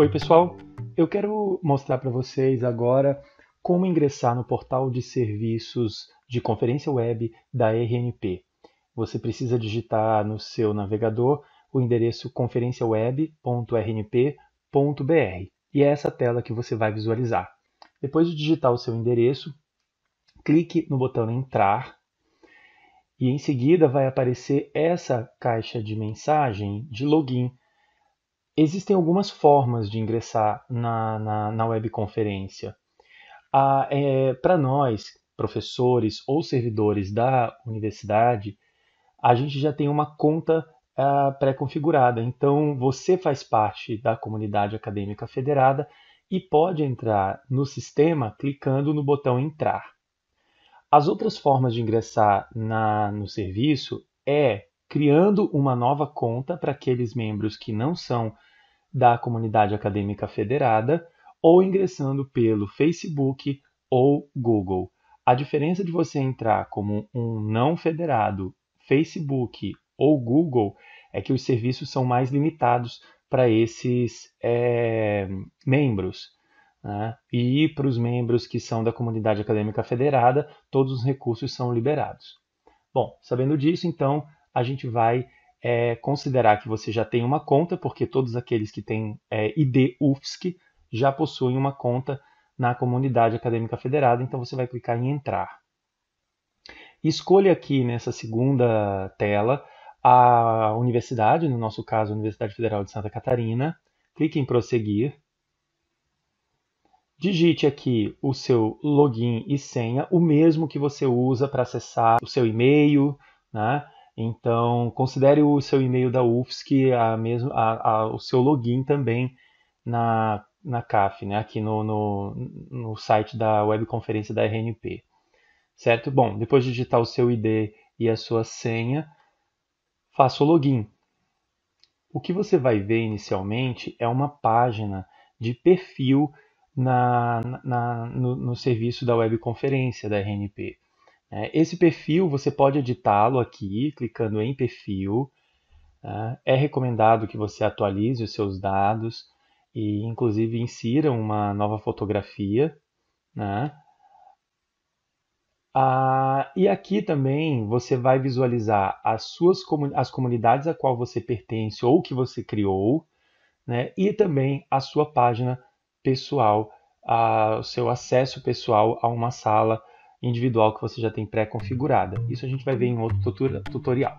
Oi, pessoal. Eu quero mostrar para vocês agora como ingressar no portal de serviços de conferência web da RNP. Você precisa digitar no seu navegador o endereço conferenciaweb.rnp.br e é essa tela que você vai visualizar. Depois de digitar o seu endereço, clique no botão Entrar e em seguida vai aparecer essa caixa de mensagem de login existem algumas formas de ingressar na, na, na webconferência. Ah, é, Para nós, professores ou servidores da universidade, a gente já tem uma conta ah, pré-configurada. Então, você faz parte da comunidade acadêmica federada e pode entrar no sistema clicando no botão Entrar. As outras formas de ingressar na, no serviço é criando uma nova conta para aqueles membros que não são da comunidade acadêmica federada ou ingressando pelo Facebook ou Google. A diferença de você entrar como um não federado, Facebook ou Google é que os serviços são mais limitados para esses é, membros. Né? E para os membros que são da comunidade acadêmica federada, todos os recursos são liberados. Bom, sabendo disso, então, a gente vai é, considerar que você já tem uma conta, porque todos aqueles que têm é, ID UFSC já possuem uma conta na comunidade acadêmica federada, então você vai clicar em entrar. Escolha aqui nessa segunda tela a universidade, no nosso caso, a Universidade Federal de Santa Catarina. Clique em prosseguir. Digite aqui o seu login e senha, o mesmo que você usa para acessar o seu e-mail, né? Então, considere o seu e-mail da UFSC a mesmo, a, a, o seu login também na, na CAF, né? aqui no, no, no site da webconferência da RNP. Certo? Bom, depois de digitar o seu ID e a sua senha, faça o login. O que você vai ver inicialmente é uma página de perfil na, na, no, no serviço da webconferência da RNP. É, esse perfil você pode editá-lo aqui, clicando em perfil. Né? É recomendado que você atualize os seus dados e, inclusive, insira uma nova fotografia. Né? Ah, e aqui também você vai visualizar as suas as comunidades a qual você pertence ou que você criou, né? e também a sua página pessoal, o seu acesso pessoal a uma sala individual que você já tem pré-configurada. Isso a gente vai ver em outro tutorial.